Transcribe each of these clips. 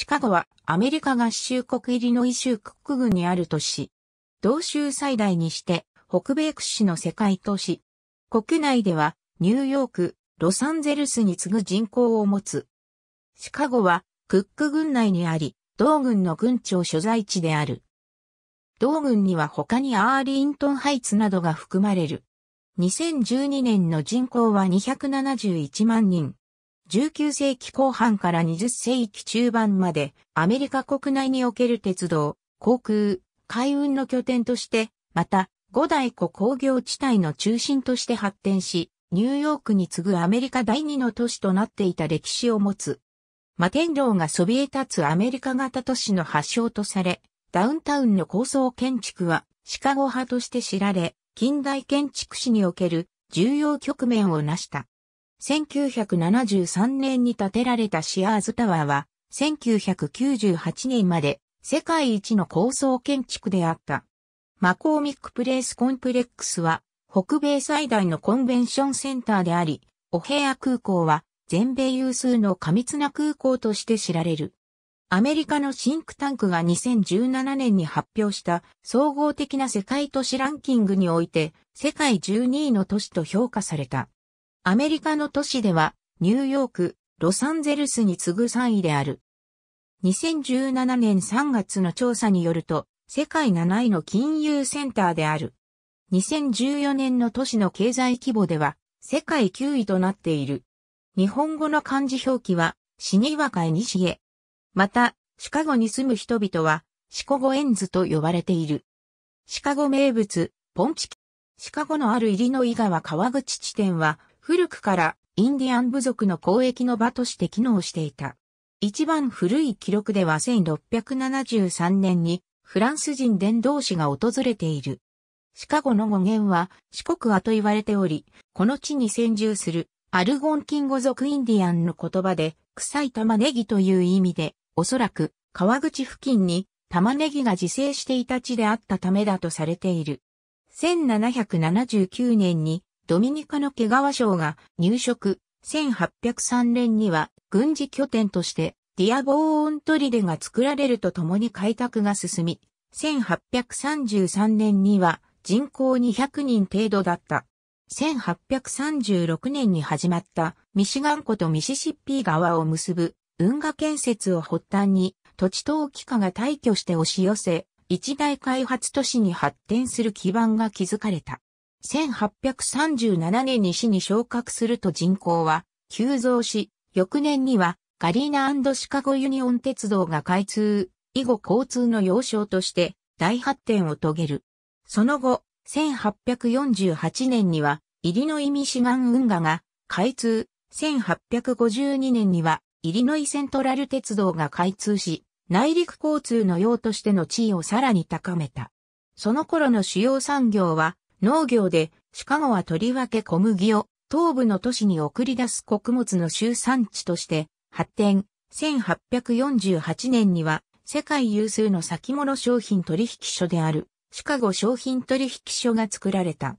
シカゴはアメリカ合衆国イリノイ州クック郡にある都市。同州最大にして北米屈指の世界都市。国内ではニューヨーク、ロサンゼルスに次ぐ人口を持つ。シカゴはクック郡内にあり、同郡の郡庁所在地である。同郡には他にアーリントンハイツなどが含まれる。2012年の人口は271万人。19世紀後半から20世紀中盤までアメリカ国内における鉄道、航空、海運の拠点として、また五大湖工業地帯の中心として発展し、ニューヨークに次ぐアメリカ第二の都市となっていた歴史を持つ。摩天楼がそびえ立つアメリカ型都市の発祥とされ、ダウンタウンの高層建築はシカゴ派として知られ、近代建築史における重要局面を成した。1973年に建てられたシアーズタワーは、1998年まで世界一の高層建築であった。マコーミックプレイスコンプレックスは、北米最大のコンベンションセンターであり、オヘア空港は全米有数の過密な空港として知られる。アメリカのシンクタンクが2017年に発表した総合的な世界都市ランキングにおいて世界12位の都市と評価された。アメリカの都市では、ニューヨーク、ロサンゼルスに次ぐ3位である。2017年3月の調査によると、世界7位の金融センターである。2014年の都市の経済規模では、世界9位となっている。日本語の漢字表記は、死に若い西へ。また、シカゴに住む人々は、シカゴエンズと呼ばれている。シカゴ名物、ポンチキ。シカゴのあるイリノイ川川口地点は、古くからインディアン部族の交易の場として機能していた。一番古い記録では1673年にフランス人伝道士が訪れている。シカゴの語源は四国亜と言われており、この地に先住するアルゴンキン語族インディアンの言葉で臭い玉ねぎという意味で、おそらく川口付近に玉ねぎが自生していた地であったためだとされている。1779年にドミニカの毛皮省が入植、1803年には軍事拠点としてディアボーオントリデが作られるとともに開拓が進み、1833年には人口200人程度だった。1836年に始まったミシガン湖とミシシッピー川を結ぶ運河建設を発端に土地投機化が退去して押し寄せ、一大開発都市に発展する基盤が築かれた。1837年に市に昇格すると人口は急増し、翌年にはガリーナシカゴユニオン鉄道が開通、以後交通の要衝として大発展を遂げる。その後、1848年にはイリノイ・ミシガン運河が開通、1852年にはイリノイ・セントラル鉄道が開通し、内陸交通の用としての地位をさらに高めた。その頃の主要産業は農業でシカゴはとりわけ小麦を東部の都市に送り出す穀物の集産地として発展。1848年には世界有数の先物商品取引所であるシカゴ商品取引所が作られた。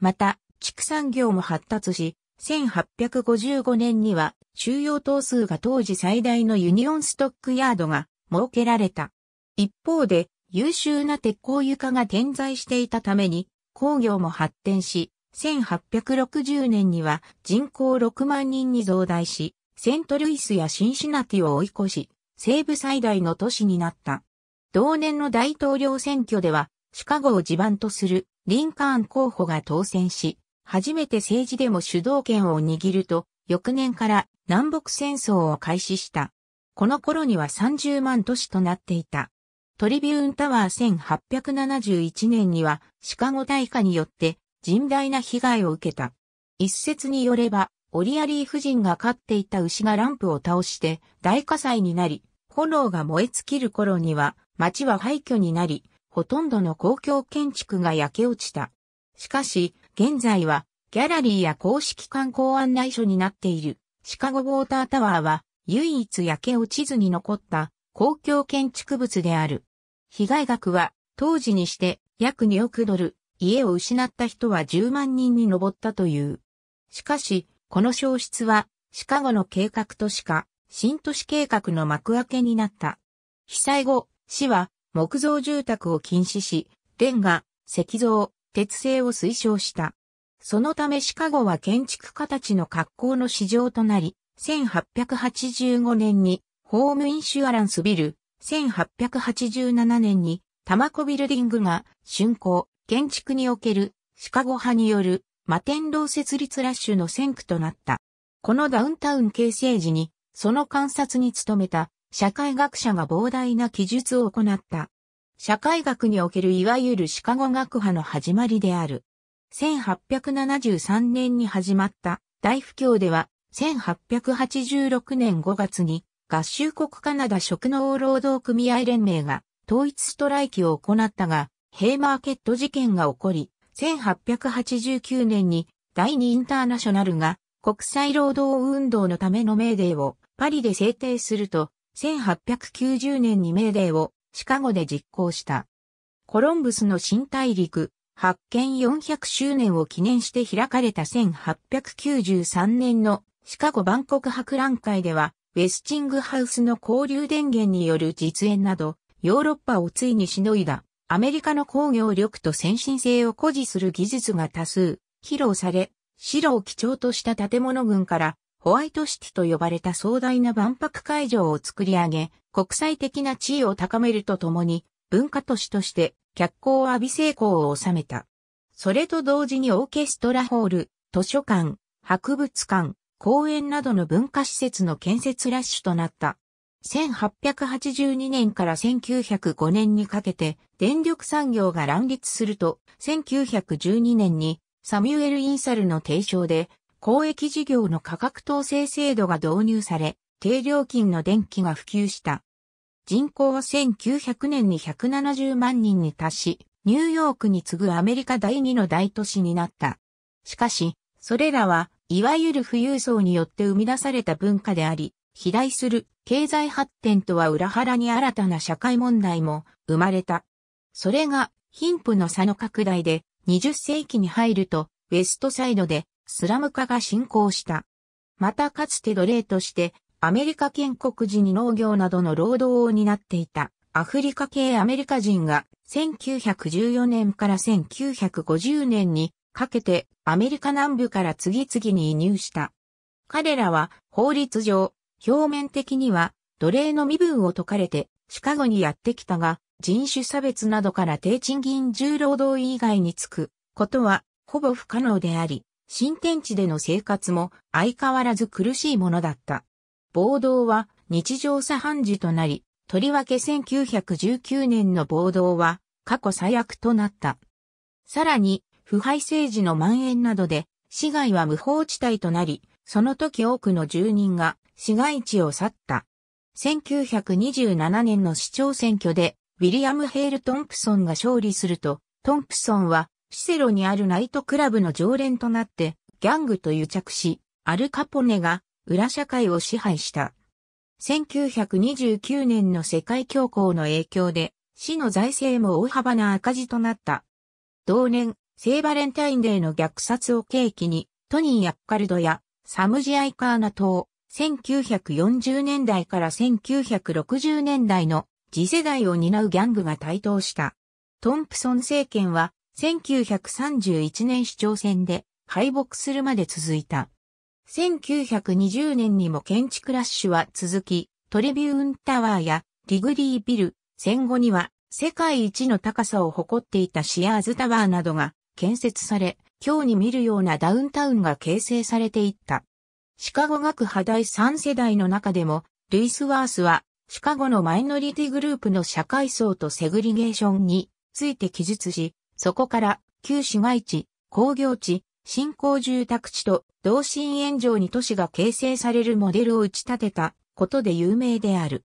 また、畜産業も発達し、1855年には収容等数が当時最大のユニオンストックヤードが設けられた。一方で優秀な鉄鋼床が点在していたために工業も発展し、1860年には人口6万人に増大し、セントルイスやシンシナティを追い越し、西部最大の都市になった。同年の大統領選挙では、シカゴを地盤とするリンカーン候補が当選し、初めて政治でも主導権を握ると、翌年から南北戦争を開始した。この頃には30万都市となっていた。トリビューンタワー1871年にはシカゴ大火によって甚大な被害を受けた。一説によれば、オリアリー夫人が飼っていた牛がランプを倒して大火災になり、炎が燃え尽きる頃には町は廃墟になり、ほとんどの公共建築が焼け落ちた。しかし、現在はギャラリーや公式観光案内所になっているシカゴウォータータワーは唯一焼け落ちずに残った公共建築物である。被害額は当時にして約2億ドル、家を失った人は10万人に上ったという。しかし、この消失はシカゴの計画都市か新都市計画の幕開けになった。被災後、市は木造住宅を禁止し、レンガ、石像、鉄製を推奨した。そのためシカゴは建築家たちの格好の市場となり、1885年にホームインシュアランスビル、1887年にタマコビルディングが竣工、建築におけるシカゴ派による摩天楼設立ラッシュの先駆となった。このダウンタウン形成時に、その観察に努めた社会学者が膨大な記述を行った。社会学におけるいわゆるシカゴ学派の始まりである。1873年に始まった大不況では、1886年5月に合衆国カナダ食農労働組合連盟が統一ストライキを行ったが、ヘイマーケット事件が起こり、1889年に第2インターナショナルが国際労働運動のためのメーデーをパリで制定すると、1890年にメーデーをシカゴで実行した。コロンブスの新大陸発見400周年を記念して開かれた1893年のシカゴ万国博覧会ではウェスティングハウスの交流電源による実演など、ヨーロッパをついにしのいだ、アメリカの工業力と先進性を誇示する技術が多数、披露され、白を基調とした建物群から、ホワイトシティと呼ばれた壮大な万博会場を作り上げ、国際的な地位を高めるとともに、文化都市として脚光を浴び成功を収めた。それと同時にオーケストラホール、図書館、博物館、公園などの文化施設の建設ラッシュとなった。1882年から1905年にかけて電力産業が乱立すると、1912年にサミュエル・インサルの提唱で公益事業の価格統制制度が導入され、低料金の電気が普及した。人口は1900年に170万人に達し、ニューヨークに次ぐアメリカ第二の大都市になった。しかし、それらはいわゆる富裕層によって生み出された文化であり、肥大する経済発展とは裏腹に新たな社会問題も生まれた。それが貧富の差の拡大で20世紀に入るとウェストサイドでスラム化が進行した。またかつて奴隷としてアメリカ建国時に農業などの労働を担っていたアフリカ系アメリカ人が1914年から1950年にかけてアメリカ南部から次々に移入した。彼らは法律上、表面的には奴隷の身分を解かれてシカゴにやってきたが、人種差別などから低賃金重労働以外につくことはほぼ不可能であり、新天地での生活も相変わらず苦しいものだった。暴動は日常茶飯事となり、とりわけ1919年の暴動は過去最悪となった。さらに腐敗政治の蔓延などで、市街は無法地帯となり、その時多くの住人が市街地を去った。1927年の市長選挙で、ウィリアム・ヘール・トンプソンが勝利すると、トンプソンはシセロにあるナイトクラブの常連となって、ギャングと癒着し、アルカポネが裏社会を支配した。1929年の世界恐慌の影響で、市の財政も大幅な赤字となった。同年、聖バレンタインデーの虐殺を契機に、トニー・ヤッカルドやサムジ・アイカーナ等、1940年代から1960年代の次世代を担うギャングが台頭した。トンプソン政権は1931年市長選で敗北するまで続いた。1920年にも建築ラッシュは続き、トリビューンタワーやリグリービル、戦後には世界一の高さを誇っていたシアーズタワーなどが建設され、今日に見るようなダウンタウンが形成されていった。シカゴ学派第三世代の中でも、ルイスワースは、シカゴのマイノリティグループの社会層とセグリゲーションについて記述し、そこから旧市街地、工業地、新興住宅地と同心円状に都市が形成されるモデルを打ち立てたことで有名である。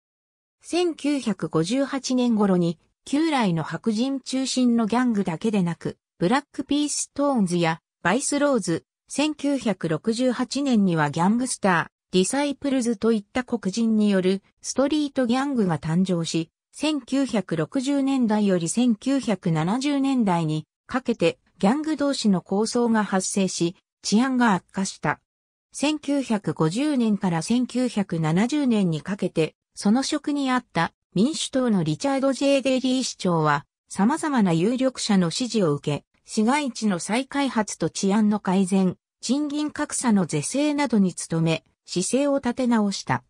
1958年頃に、旧来の白人中心のギャングだけでなく、ブラックピーストーンズやバイスローズ、1968年にはギャングスター、ディサイプルズといった黒人によるストリートギャングが誕生し、1960年代より1970年代にかけてギャング同士の抗争が発生し、治安が悪化した。1950年から1970年にかけて、その職にあった民主党のリチャード・ジェイデリー市長は、様々な有力者の支持を受け、市街地の再開発と治安の改善、賃金格差の是正などに努め、姿勢を立て直した。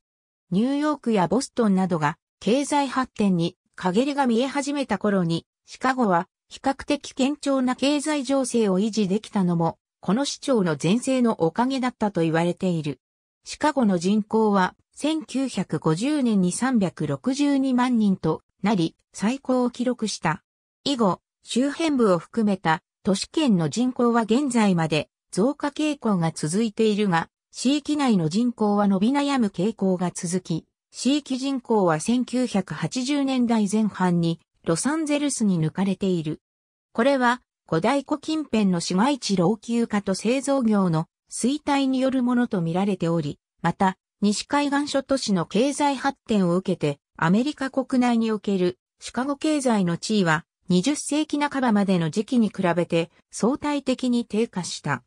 ニューヨークやボストンなどが経済発展に陰りが見え始めた頃に、シカゴは比較的堅調な経済情勢を維持できたのも、この市長の前世のおかげだったと言われている。シカゴの人口は1950年に362万人となり、最高を記録した。以後、周辺部を含めた都市圏の人口は現在まで増加傾向が続いているが、市域内の人口は伸び悩む傾向が続き、市域人口は1980年代前半にロサンゼルスに抜かれている。これは古代湖近辺の市街地老朽化と製造業の衰退によるものとみられており、また西海岸諸都市の経済発展を受けてアメリカ国内におけるシカゴ経済の地位は20世紀半ばまでの時期に比べて相対的に低下した。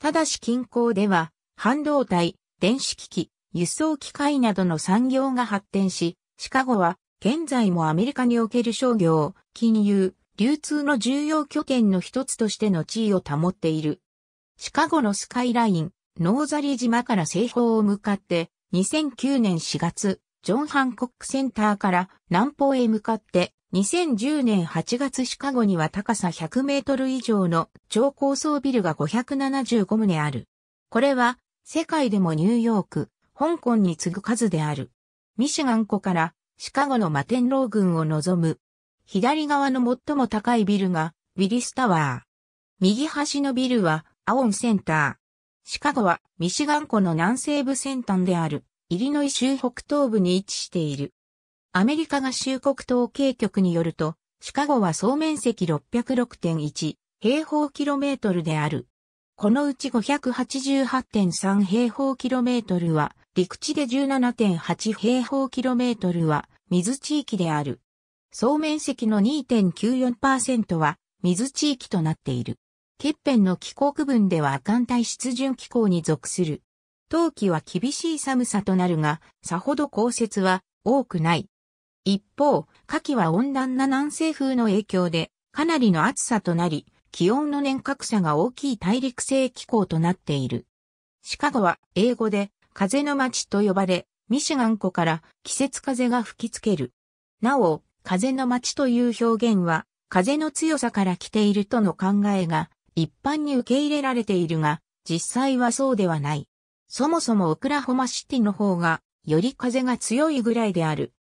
ただし近郊では、半導体、電子機器、輸送機械などの産業が発展し、シカゴは現在もアメリカにおける商業、金融、流通の重要拠点の一つとしての地位を保っている。シカゴのスカイライン、ノーザリ島から西方を向かって、2009年4月、ジョン・ハンコックセンターから南方へ向かって2010年8月シカゴには高さ100メートル以上の超高層ビルが575棟ある。これは世界でもニューヨーク、香港に次ぐ数である。ミシガン湖からシカゴの摩天楼群を望む。左側の最も高いビルがウィリスタワー。右端のビルはアオンセンター。シカゴはミシガン湖の南西部先端であるイリノイ州北東部に位置している。アメリカ合衆国統計局によると、シカゴは総面積606.1平方キロメートルである。このうち588.3平方キロメートルは、陸地で17.8平方キロメートルは、水地域である。総面積の2.94%は、水地域となっている。欠片の気候区分では寒帯湿潤気候に属する。冬季は厳しい寒さとなるが、さほど降雪は多くない。一方、夏季は温暖な南西風の影響で、かなりの暑さとなり、気温の年格差が大きい大陸性気候となっている。シカゴは英語で風の街と呼ばれ、ミシガン湖から季節風が吹きつける。なお、風の街という表現は、風の強さから来ているとの考えが一般に受け入れられているが、実際はそうではない。そもそもオクラホマシティの方が、より風が強いぐらいである。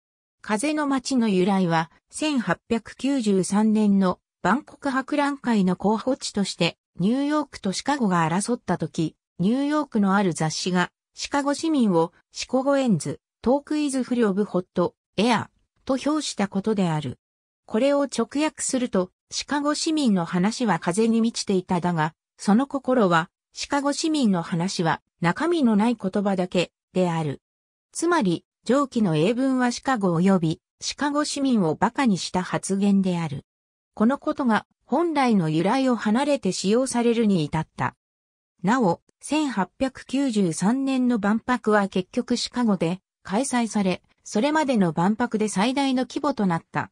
風の街の由来は、1893年の万国博覧会の候補地として、ニューヨークとシカゴが争った時、ニューヨークのある雑誌が、シカゴ市民をシカゴエンズ、トークイズフリオブホット、エア、と評したことである。これを直訳すると、シカゴ市民の話は風に満ちていただが、その心は、シカゴ市民の話は中身のない言葉だけである。つまり、上記の英文はシカゴ及びシカゴ市民を馬鹿にした発言である。このことが本来の由来を離れて使用されるに至った。なお、1893年の万博は結局シカゴで開催され、それまでの万博で最大の規模となった。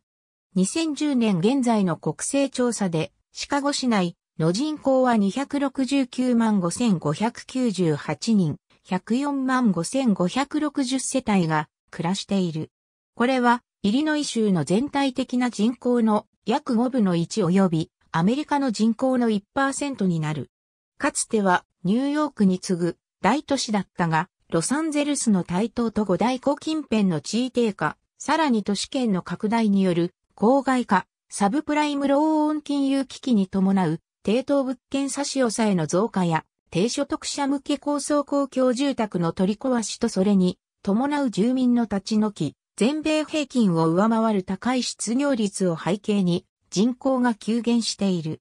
2010年現在の国勢調査で、シカゴ市内の人口は269万5598人。104万5560世帯が暮らしている。これは、イリノイ州の全体的な人口の約5分の1及び、アメリカの人口の1%になる。かつては、ニューヨークに次ぐ大都市だったが、ロサンゼルスの台頭と五大湖近辺の地位低下、さらに都市圏の拡大による郊外化、サブプライムローン金融危機に伴う低等物件差し押さえの増加や低所得者向け高層公共住宅の取り壊しとそれに伴う住民の立ち退き、全米平均を上回る高い失業率を背景に人口が急減している。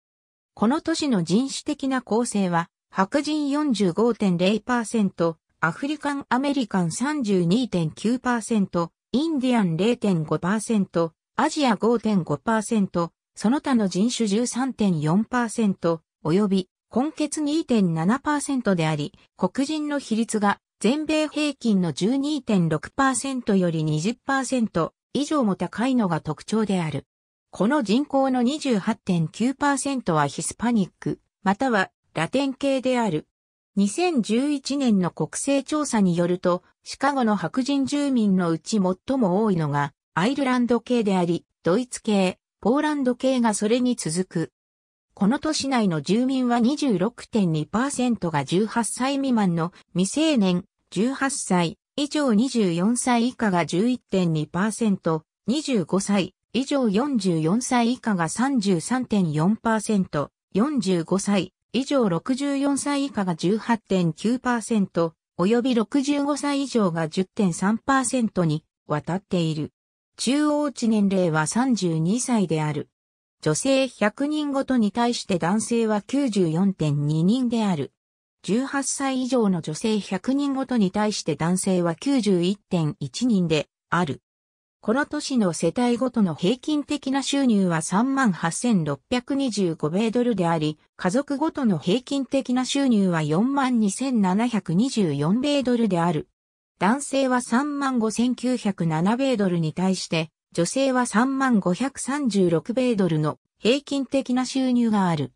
この都市の人種的な構成は白人45.0%、アフリカンアメリカン32.9%、インディアン0.5%、アジア5.5%、その他の人種13.4%、及び根血2.7%であり、黒人の比率が全米平均の12.6%より20%以上も高いのが特徴である。この人口の28.9%はヒスパニック、またはラテン系である。2011年の国勢調査によると、シカゴの白人住民のうち最も多いのがアイルランド系であり、ドイツ系、ポーランド系がそれに続く。この都市内の住民は26.2%が18歳未満の未成年、18歳以上24歳以下が11.2%、25歳以上44歳以下が33.4%、45歳以上64歳以下が18.9%、及び65歳以上が10.3%に渡っている。中央値年齢は32歳である。女性100人ごとに対して男性は94.2人である。18歳以上の女性100人ごとに対して男性は91.1人である。この年の世帯ごとの平均的な収入は38,625米ドルであり、家族ごとの平均的な収入は42,724米ドルである。男性は35,907米ドルに対して、女性は3536米ドルの平均的な収入がある。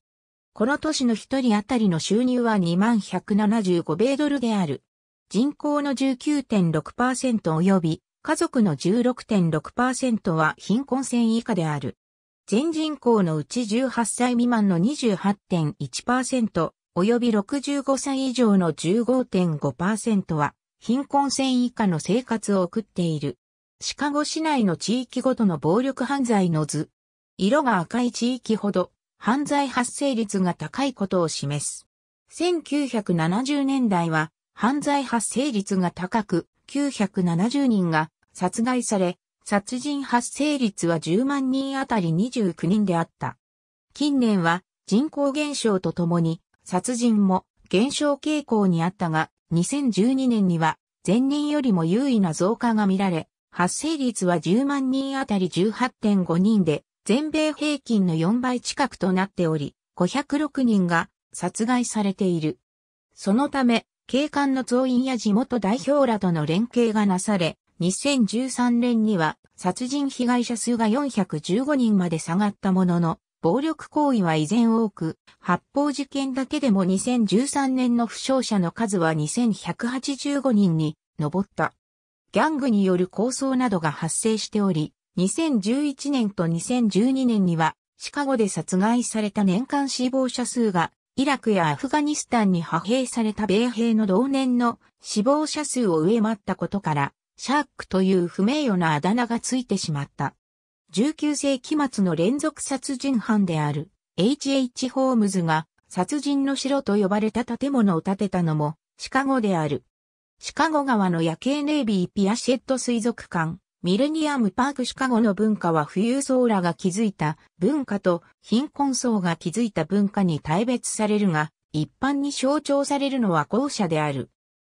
この都市の一人当たりの収入は2175米ドルである。人口の19.6%及び家族の16.6%は貧困線以下である。全人口のうち18歳未満の28.1%及び65歳以上の15.5%は貧困線以下の生活を送っている。シカゴ市内の地域ごとの暴力犯罪の図。色が赤い地域ほど犯罪発生率が高いことを示す。1970年代は犯罪発生率が高く970人が殺害され、殺人発生率は10万人あたり29人であった。近年は人口減少とともに殺人も減少傾向にあったが、2012年には前年よりも優位な増加が見られ、発生率は10万人あたり18.5人で、全米平均の4倍近くとなっており、506人が殺害されている。そのため、警官の増員や地元代表らとの連携がなされ、2013年には殺人被害者数が415人まで下がったものの、暴力行為は依然多く、発砲事件だけでも2013年の負傷者の数は2185人に上った。ギャングによる抗争などが発生しており、2011年と2012年には、シカゴで殺害された年間死亡者数が、イラクやアフガニスタンに派兵された米兵の同年の死亡者数を上回ったことから、シャークという不名誉なあだ名がついてしまった。19世紀末の連続殺人犯である H.H. ホームズが殺人の城と呼ばれた建物を建てたのもシカゴである。シカゴ川の夜景ネイビーピアシェット水族館、ミレニアムパークシカゴの文化は富裕層らが築いた文化と貧困層が築いた文化に大別されるが、一般に象徴されるのは後者である。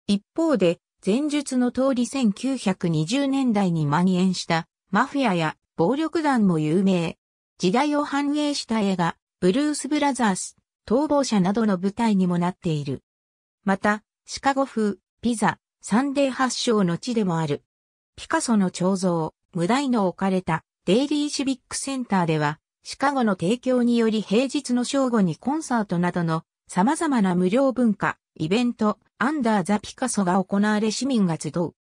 一方で、前述の通り1920年代に蔓延したマフィアや暴力団も有名。時代を反映した映画、ブルース・ブラザース、逃亡者などの舞台にもなっている。また、シカゴ風、ピザ、サンデー発祥の地でもある。ピカソの彫像、無題の置かれたデイリーシビックセンターでは、シカゴの提供により平日の正午にコンサートなどの様々な無料文化、イベント、アンダーザ・ピカソが行われ市民が集う。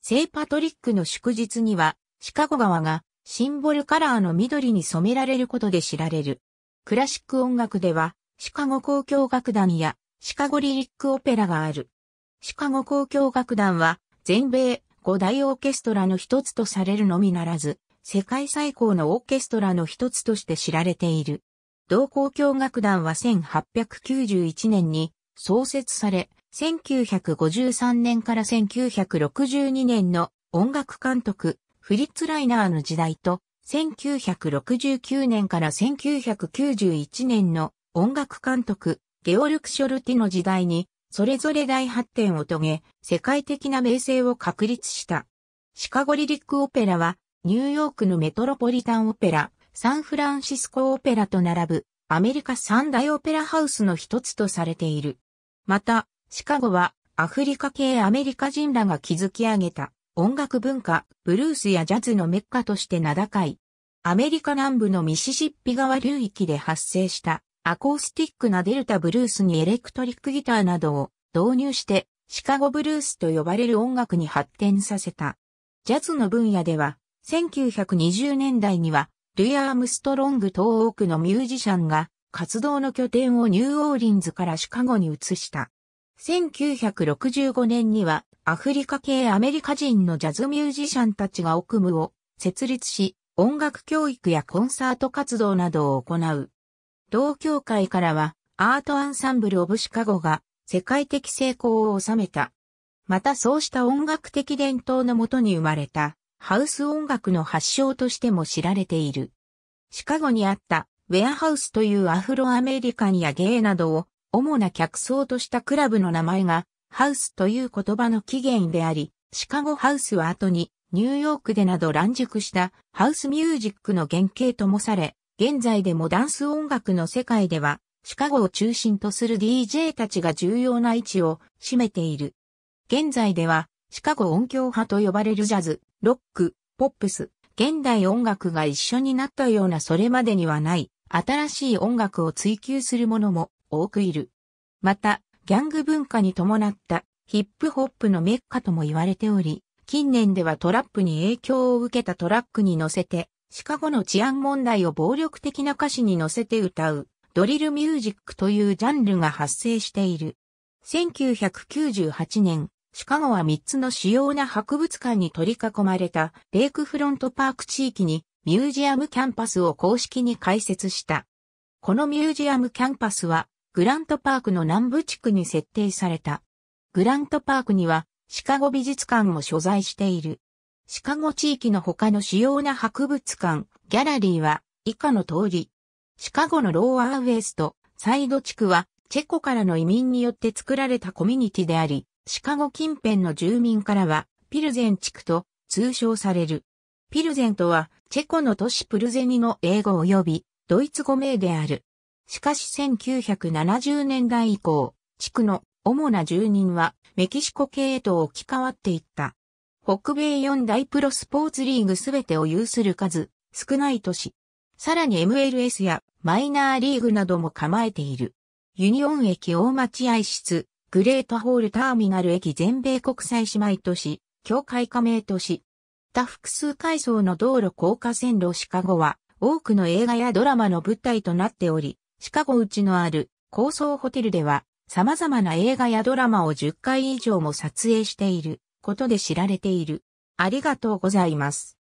聖パトリックの祝日には、シカゴ川がシンボルカラーの緑に染められることで知られる。クラシック音楽では、シカゴ交響楽団やシカゴリリックオペラがある。シカゴ交響楽団は、全米5大オーケストラの一つとされるのみならず、世界最高のオーケストラの一つとして知られている。同交響楽団は1891年に創設され、1953年から1962年の音楽監督、フリッツ・ライナーの時代と、1969年から1991年の音楽監督、ゲオルク・ショルティの時代にそれぞれ大発展を遂げ、世界的な名声を確立した。シカゴリリックオペラは、ニューヨークのメトロポリタンオペラ、サンフランシスコオペラと並ぶ、アメリカ三大オペラハウスの一つとされている。また、シカゴは、アフリカ系アメリカ人らが築き上げた、音楽文化、ブルースやジャズのメッカとして名高い。アメリカ南部のミシシッピ川流域で発生したアコースティックなデルタブルースにエレクトリックギターなどを導入してシカゴブルースと呼ばれる音楽に発展させた。ジャズの分野では1920年代にはルイ・アームストロング等多くのミュージシャンが活動の拠点をニューオーリンズからシカゴに移した。1965年にはアフリカ系アメリカ人のジャズミュージシャンたちがオクムを設立し、音楽教育やコンサート活動などを行う同協会からは、アートアンサンブル・オブ・シカゴが世界的成功を収めた。またそうした音楽的伝統のもとに生まれた、ハウス音楽の発祥としても知られている。シカゴにあったウェアハウスというアフロアメリカンやゲイなどを主な客層としたクラブの名前がハウスという言葉の起源であり、シカゴハウスは後にニューヨークでなど乱熟したハウスミュージックの原型ともされ、現在でもダンス音楽の世界では、シカゴを中心とする DJ たちが重要な位置を占めている。現在では、シカゴ音響派と呼ばれるジャズ、ロック、ポップス、現代音楽が一緒になったようなそれまでにはない、新しい音楽を追求する者も多くいる。また、ギャング文化に伴ったヒップホップのメッカとも言われており、近年ではトラップに影響を受けたトラックに乗せて、シカゴの治安問題を暴力的な歌詞に乗せて歌うドリルミュージックというジャンルが発生している。1998年、シカゴは3つの主要な博物館に取り囲まれたレイクフロントパーク地域にミュージアムキャンパスを公式に開設した。このミュージアムキャンパスはグラントパークの南部地区に設定された。グラントパークにはシカゴ美術館も所在している。シカゴ地域の他の主要な博物館、ギャラリーは以下の通り。シカゴのローアーウェスト、サイド地区はチェコからの移民によって作られたコミュニティであり、シカゴ近辺の住民からはピルゼン地区と通称される。ピルゼンとはチェコの都市プルゼニの英語及びドイツ語名である。しかし1970年代以降、地区の主な住人はメキシコ系へと置き換わっていった。北米四大プロスポーツリーグすべてを有する数、少ない都市。さらに MLS やマイナーリーグなども構えている。ユニオン駅大町愛室、グレートホールターミナル駅全米国際姉妹都市、協会加盟都市。多複数階層の道路高架線路シカゴは、多くの映画やドラマの舞台となっており、シカゴうちのある高層ホテルでは、様々な映画やドラマを10回以上も撮影している。ことで知られている。ありがとうございます。